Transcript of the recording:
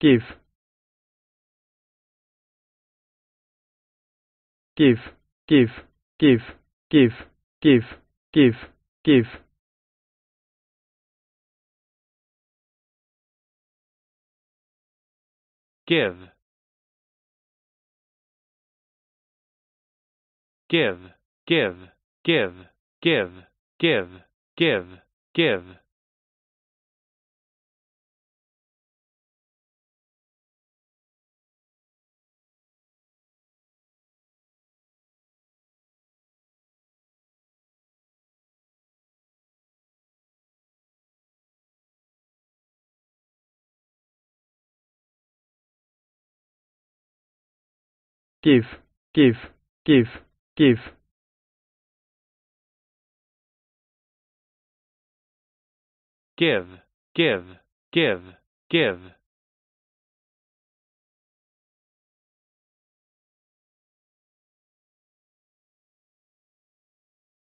give give give give give give give give give give give give give give give give give give give give give give give give